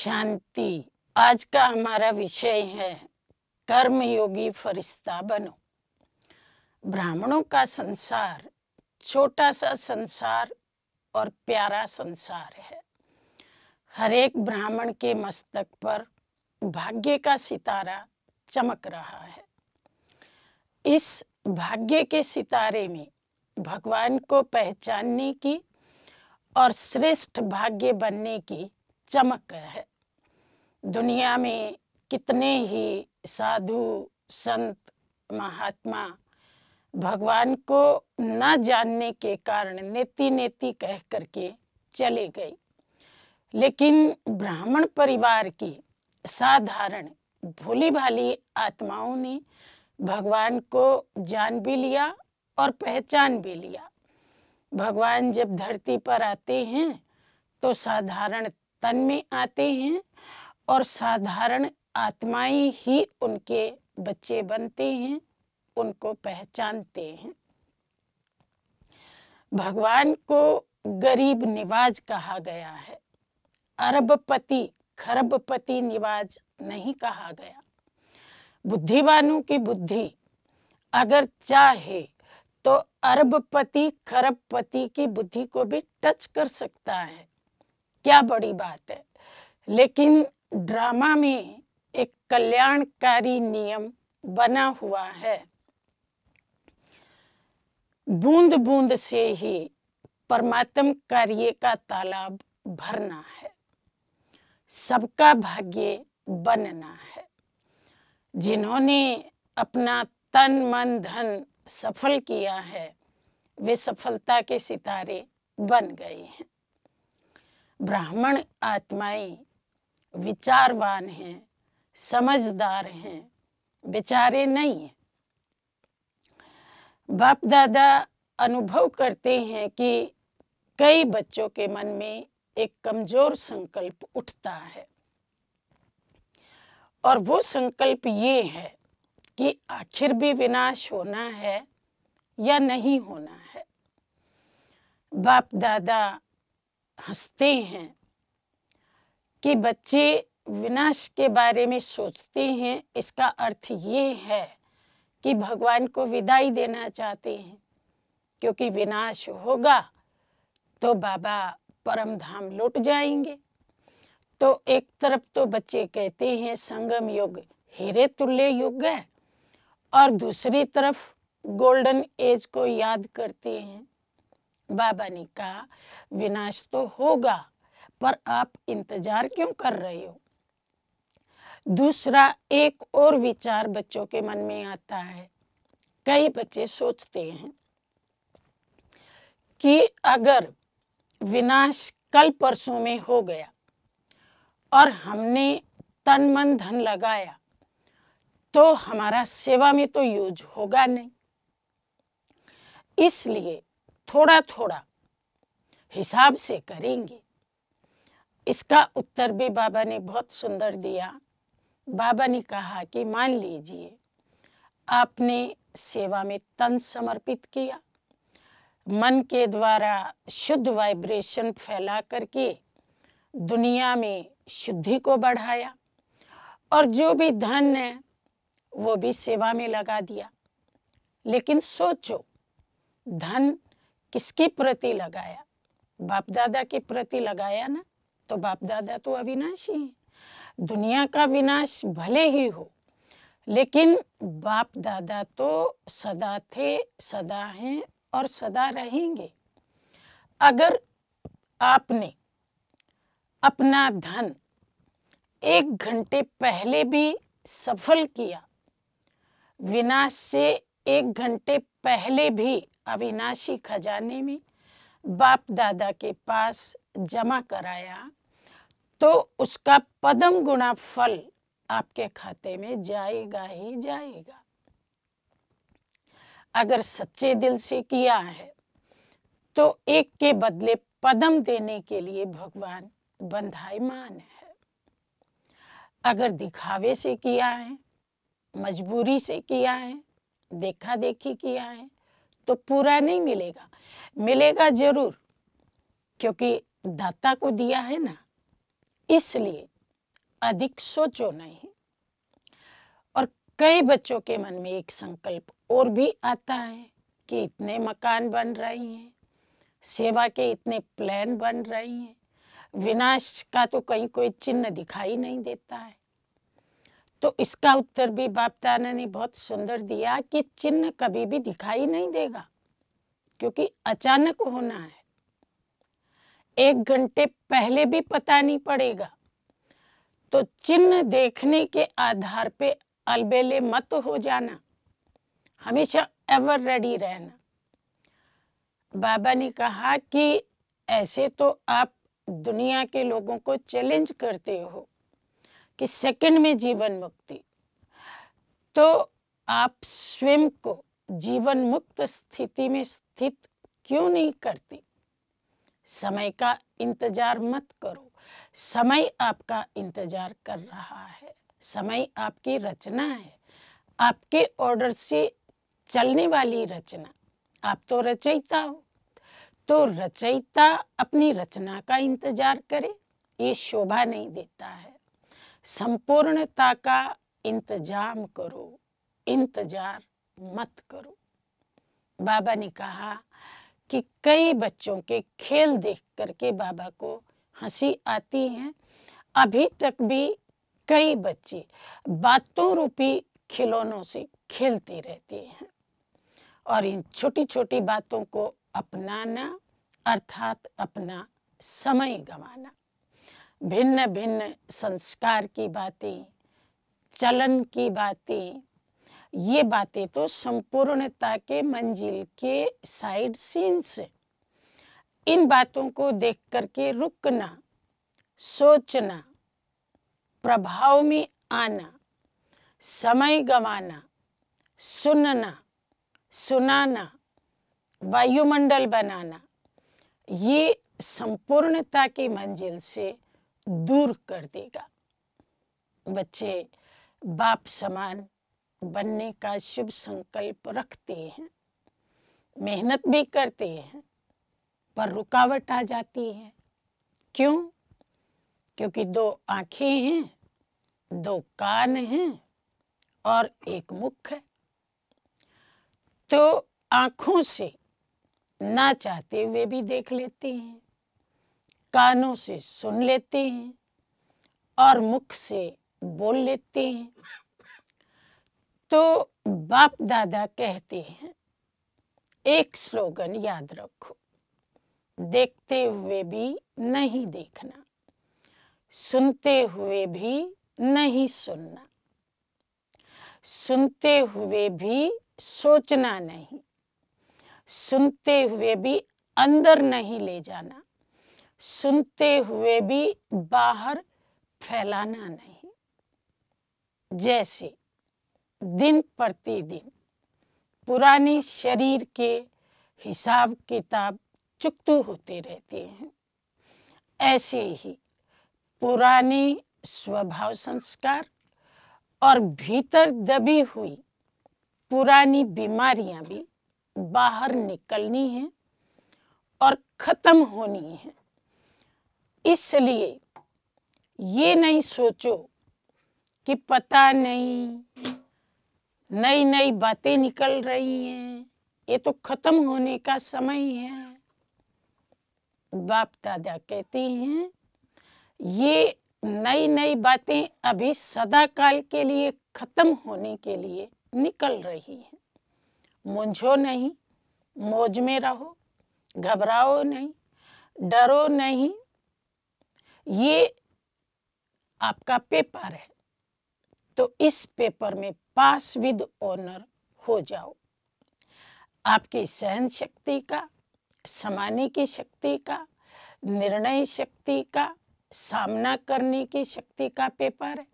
शांति आज का हमारा विषय है कर्म योगी फरिश्ता बनो ब्राह्मणों का संसार छोटा सा संसार और प्यारा संसार है हर एक ब्राह्मण के मस्तक पर भाग्य का सितारा चमक रहा है इस भाग्य के सितारे में भगवान को पहचानने की और श्रेष्ठ भाग्य बनने की चमक है दुनिया में कितने ही साधु संत महात्मा भगवान को न जानने के कारण नेति नेति कह करके चले गए लेकिन ब्राह्मण परिवार की साधारण भोली भाली आत्माओं ने भगवान को जान भी लिया और पहचान भी लिया भगवान जब धरती पर आते हैं तो साधारण तन में आते हैं और साधारण आत्माएं ही उनके बच्चे बनते हैं उनको पहचानते हैं भगवान को गरीब निवाज कहा गया है अरबपति खरबपति निवाज नहीं कहा गया बुद्धिवानों की बुद्धि अगर चाहे तो अरबपति खरबपति की बुद्धि को भी टच कर सकता है क्या बड़ी बात है लेकिन ड्रामा में एक कल्याणकारी नियम बना हुआ है बूंद बूंद से ही परमात्म कार्य का तालाब भरना है सबका भाग्य बनना है जिन्होंने अपना तन मन धन सफल किया है वे सफलता के सितारे बन गए हैं ब्राह्मण आत्माएं विचारवान हैं समझदार हैं बेचारे नहीं हैं बाप दादा अनुभव करते हैं कि कई बच्चों के मन में एक कमजोर संकल्प उठता है और वो संकल्प ये है कि आखिर भी विनाश होना है या नहीं होना है बाप दादा हंसते हैं कि बच्चे विनाश के बारे में सोचते हैं इसका अर्थ ये है कि भगवान को विदाई देना चाहते हैं क्योंकि विनाश होगा तो बाबा परम धाम लौट जाएंगे तो एक तरफ तो बच्चे कहते हैं संगम युग हीरे तुल्य युग है और दूसरी तरफ गोल्डन एज को याद करते हैं बाबा ने कहा विनाश तो होगा पर आप इंतजार क्यों कर रहे हो दूसरा एक और विचार बच्चों के मन में आता है कई बच्चे सोचते हैं कि अगर विनाश कल परसों में हो गया और हमने तन मन धन लगाया तो हमारा सेवा में तो यूज होगा नहीं इसलिए थोड़ा थोड़ा हिसाब से करेंगे इसका उत्तर भी बाबा ने बहुत सुंदर दिया बाबा ने कहा कि मान लीजिए आपने सेवा में तन समर्पित किया मन के द्वारा शुद्ध वाइब्रेशन फैला करके दुनिया में शुद्धि को बढ़ाया और जो भी धन है वो भी सेवा में लगा दिया लेकिन सोचो धन किसके प्रति लगाया बाप दादा के प्रति लगाया ना तो बाप दादा तो अविनाशी हैं दुनिया का विनाश भले ही हो लेकिन बाप दादा तो सदा थे सदा हैं और सदा रहेंगे अगर आपने अपना धन एक घंटे पहले भी सफल किया विनाश से एक घंटे पहले भी अविनाशी खजाने में बाप दादा के पास जमा कराया तो उसका पदम गुणा फल आपके खाते में जाएगा ही जाएगा अगर सच्चे दिल से किया है तो एक के बदले पदम देने के लिए भगवान बंधाईमान है अगर दिखावे से किया है मजबूरी से किया है देखा देखी किया है तो पूरा नहीं मिलेगा मिलेगा जरूर क्योंकि दाता को दिया है ना इसलिए अधिक सोचो नहीं और कई बच्चों के मन में एक संकल्प और भी आता है कि इतने मकान बन रहे हैं सेवा के इतने प्लान बन रहे हैं विनाश का तो कहीं कोई चिन्ह दिखाई नहीं देता है तो इसका उत्तर भी बाप दाना ने बहुत सुंदर दिया कि चिन्ह कभी भी दिखाई नहीं देगा क्योंकि अचानक होना है एक घंटे पहले भी पता नहीं पड़ेगा तो चिन्ह देखने के आधार पे अलबेले मत हो जाना हमेशा एवर रेडी रहना बाबा ने कहा कि ऐसे तो आप दुनिया के लोगों को चैलेंज करते हो कि सेकंड में जीवन मुक्ति तो आप स्वयं को जीवन मुक्त स्थिति में स्थित क्यों नहीं करती समय का इंतज़ार मत करो समय आपका इंतज़ार कर रहा है समय आपकी रचना है आपके ऑर्डर से चलने वाली रचना आप तो रचयिता हो तो रचयिता अपनी रचना का इंतजार करे ये शोभा नहीं देता है संपूर्णता का इंतजाम करो इंतजार मत करो बाबा ने कहा कि कई बच्चों के खेल देख करके बाबा को हंसी आती है अभी तक भी कई बच्चे बातों रूपी खिलौनों से खेलते रहते हैं और इन छोटी छोटी बातों को अपनाना अर्थात अपना समय गंवाना भिन्न भिन्न संस्कार की बातें चलन की बातें ये बातें तो संपूर्णता के मंजिल के साइड सीन्स से इन बातों को देख करके रुकना सोचना प्रभाव में आना समय गंवाना सुनना सुनाना वायुमंडल बनाना ये संपूर्णता की मंजिल से दूर कर देगा बच्चे बाप समान बनने का शुभ संकल्प रखते हैं मेहनत भी करते हैं पर रुकावट आ जाती है क्यों क्योंकि दो आंखें हैं दो कान हैं और एक मुख है तो आंखों से ना चाहते हुए भी देख लेते हैं कानों से सुन लेते हैं और मुख से बोल लेते हैं तो बाप दादा कहते हैं एक स्लोगन याद रखो देखते हुए भी नहीं देखना सुनते हुए भी नहीं सुनना सुनते हुए भी सोचना नहीं सुनते हुए भी अंदर नहीं ले जाना सुनते हुए भी बाहर फैलाना नहीं जैसे दिन प्रतिदिन पुराने शरीर के हिसाब किताब चुकतू होते रहते हैं ऐसे ही पुराने स्वभाव संस्कार और भीतर दबी हुई पुरानी बीमारियां भी बाहर निकलनी हैं और ख़त्म होनी है इसलिए ये नहीं सोचो कि पता नहीं नई नई बातें निकल रही हैं ये तो खत्म होने का समय है बाप दादा कहते हैं ये नई नई बातें अभी सदा काल के लिए खत्म होने के लिए निकल रही हैं मुंझो नहीं मौज में रहो घबराओ नहीं डरो नहीं ये आपका पेपर है तो इस पेपर में पास विद ऑनर हो जाओ आपकी सहन शक्ति का समाने की शक्ति का निर्णय शक्ति का सामना करने की शक्ति का पेपर है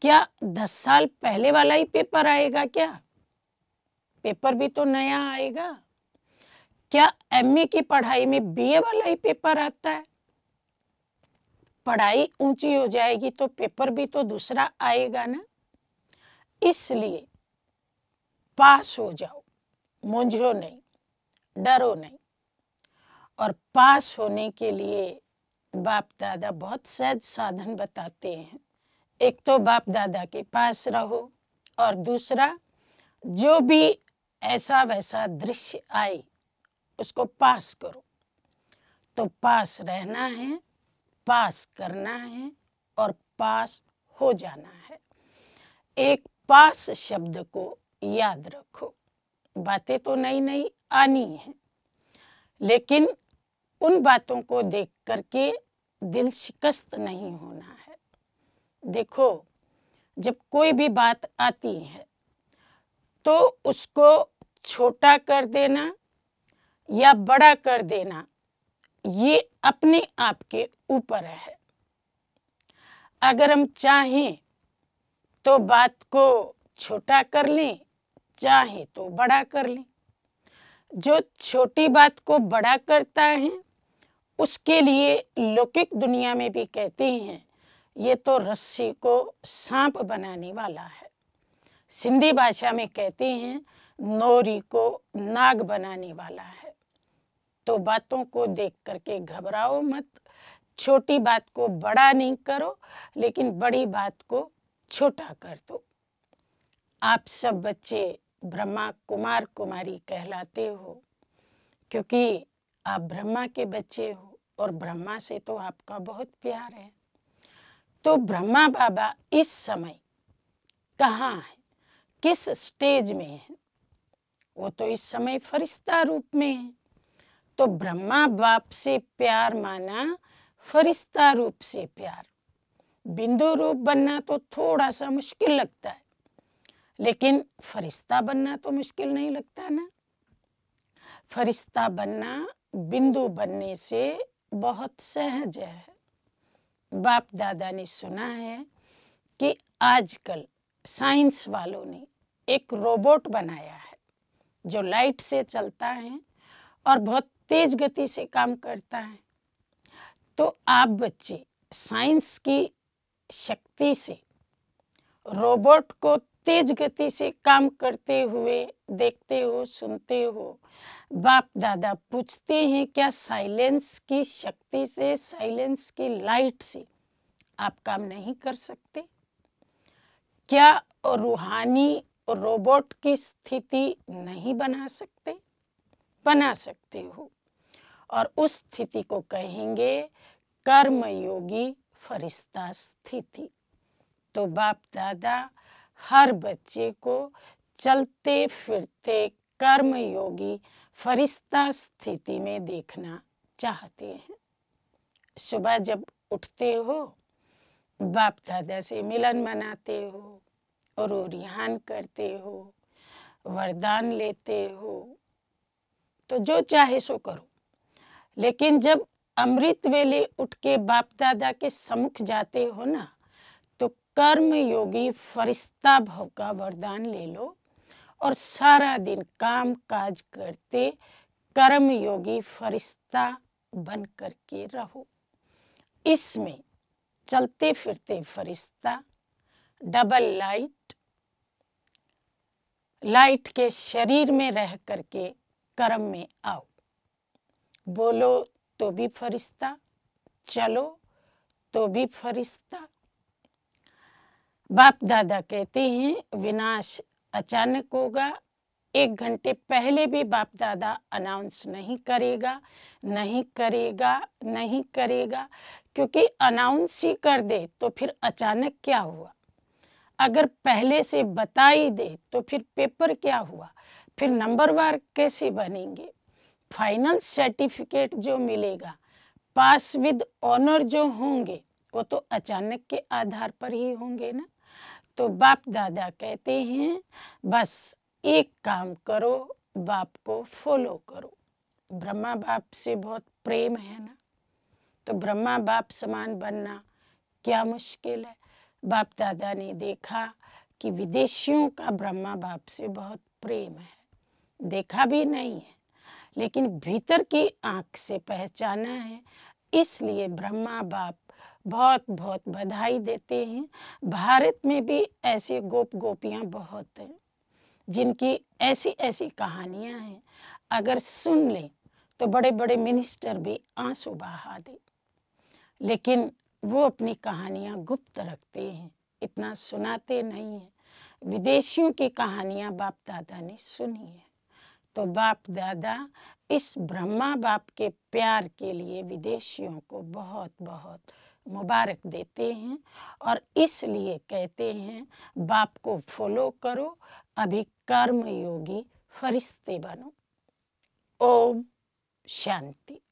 क्या दस साल पहले वाला ही पेपर आएगा क्या पेपर भी तो नया आएगा क्या एमए की पढ़ाई में बीए वाला ही पेपर आता है पढ़ाई ऊंची हो जाएगी तो पेपर भी तो दूसरा आएगा ना इसलिए पास हो जाओ मुंझो नहीं डरो नहीं और पास होने के लिए बाप दादा बहुत सहज साधन बताते हैं एक तो बाप दादा के पास रहो और दूसरा जो भी ऐसा वैसा दृश्य आए उसको पास करो तो पास रहना है पास करना है और पास हो जाना है एक पास शब्द को याद रखो बातें तो नई नई आनी है लेकिन उन बातों को देख करके दिल शिकस्त नहीं होना है देखो जब कोई भी बात आती है तो उसको छोटा कर देना या बड़ा कर देना ये अपने आप के ऊपर है अगर हम चाहें तो बात को छोटा कर लें चाहे तो बड़ा कर लें जो छोटी बात को बड़ा करता है उसके लिए लौकिक दुनिया में भी कहते हैं ये तो रस्सी को सांप बनाने वाला है सिंधी भाषा में कहते हैं नोरी को नाग बनाने वाला है तो बातों को देख करके घबराओ मत छोटी बात को बड़ा नहीं करो लेकिन बड़ी बात को छोटा कर दो आप सब बच्चे ब्रह्मा कुमार कुमारी कहलाते हो क्योंकि आप ब्रह्मा के बच्चे हो और ब्रह्मा से तो आपका बहुत प्यार है तो ब्रह्मा बाबा इस समय कहाँ है किस स्टेज में है वो तो इस समय फरिश्ता रूप में है तो ब्रह्मा बाप से प्यार माना फरिश्ता रूप से प्यार बिंदु रूप बनना तो थोड़ा सा मुश्किल लगता है लेकिन फरिश्ता बनना तो मुश्किल नहीं लगता ना फरिश्ता बनना बिंदु बनने से बहुत सहज है बाप दादा ने सुना है कि आजकल साइंस वालों ने एक रोबोट बनाया है जो लाइट से चलता है और बहुत तेज गति से काम करता है तो आप बच्चे साइंस की शक्ति से रोबोट को तेज गति से काम करते हुए देखते हो सुनते हो बाप दादा पूछते हैं क्या साइलेंस की शक्ति से साइलेंस की लाइट से आप काम नहीं कर सकते क्या रूहानी रोबोट की स्थिति नहीं बना सकते बना सकते हो और उस स्थिति को कहेंगे कर्मयोगी फरिश्ता स्थिति तो बाप दादा हर बच्चे को चलते फिरते कर्मयोगी फरिश्ता स्थिति में देखना चाहते हैं सुबह जब उठते हो बाप दादा से मिलन मनाते हो और रिहान करते हो वरदान लेते हो तो जो चाहे सो करो लेकिन जब अमृत वेले उठ के बाप दादा के समुख जाते हो ना तो कर्म योगी फरिश्ता भव का वरदान ले लो और सारा दिन काम काज करते कर्म योगी फरिश्ता बन करके रहो इसमें चलते फिरते फरिश्ता डबल लाइट लाइट के शरीर में रह करके कर्म में आओ बोलो तो भी फरिश्ता चलो तो भी फरिश्ता बाप दादा कहते हैं विनाश अचानक होगा एक घंटे पहले भी बाप दादा अनाउंस नहीं करेगा नहीं करेगा नहीं करेगा क्योंकि अनाउंस ही कर दे तो फिर अचानक क्या हुआ अगर पहले से बता ही दे तो फिर पेपर क्या हुआ फिर नंबर वार कैसे बनेंगे फाइनल सर्टिफिकेट जो मिलेगा पास विद ऑनर जो होंगे वो तो अचानक के आधार पर ही होंगे ना तो बाप दादा कहते हैं बस एक काम करो बाप को फॉलो करो ब्रह्मा बाप से बहुत प्रेम है ना तो ब्रह्मा बाप समान बनना क्या मुश्किल है बाप दादा ने देखा कि विदेशियों का ब्रह्मा बाप से बहुत प्रेम है देखा भी नहीं है लेकिन भीतर की आंख से पहचाना है इसलिए ब्रह्मा बाप बहुत बहुत बधाई देते हैं भारत में भी ऐसे गोप गोपियाँ बहुत हैं जिनकी ऐसी ऐसी कहानियाँ हैं अगर सुन लें तो बड़े बड़े मिनिस्टर भी आंसू बहा दे लेकिन वो अपनी कहानियाँ गुप्त रखते हैं इतना सुनाते नहीं हैं विदेशियों की कहानियाँ बाप दादा ने सुनी है तो बाप दादा इस ब्रह्मा बाप के प्यार के लिए विदेशियों को बहुत बहुत मुबारक देते हैं और इसलिए कहते हैं बाप को फॉलो करो अभी कर्मयोगी फरिश्ते बनो ओम शांति